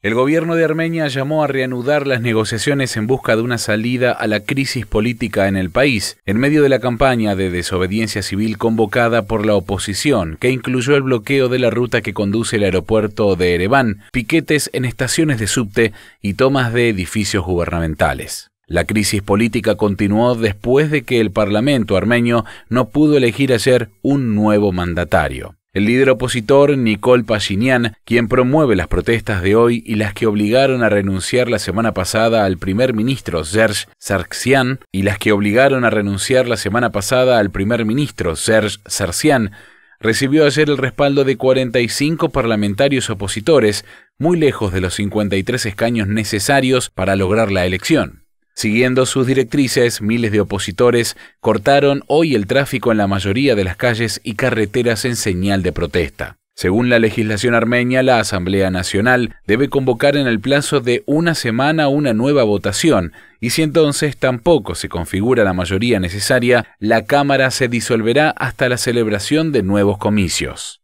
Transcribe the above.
El gobierno de Armenia llamó a reanudar las negociaciones en busca de una salida a la crisis política en el país, en medio de la campaña de desobediencia civil convocada por la oposición, que incluyó el bloqueo de la ruta que conduce el aeropuerto de Ereván, piquetes en estaciones de subte y tomas de edificios gubernamentales. La crisis política continuó después de que el Parlamento armenio no pudo elegir ayer un nuevo mandatario. El líder opositor, Nicole Pashinyan, quien promueve las protestas de hoy y las que obligaron a renunciar la semana pasada al primer ministro Serge Sargsyan y las que obligaron a renunciar la semana pasada al primer ministro Serge Sargsyan, recibió ayer el respaldo de 45 parlamentarios opositores, muy lejos de los 53 escaños necesarios para lograr la elección. Siguiendo sus directrices, miles de opositores cortaron hoy el tráfico en la mayoría de las calles y carreteras en señal de protesta. Según la legislación armenia, la Asamblea Nacional debe convocar en el plazo de una semana una nueva votación, y si entonces tampoco se configura la mayoría necesaria, la Cámara se disolverá hasta la celebración de nuevos comicios.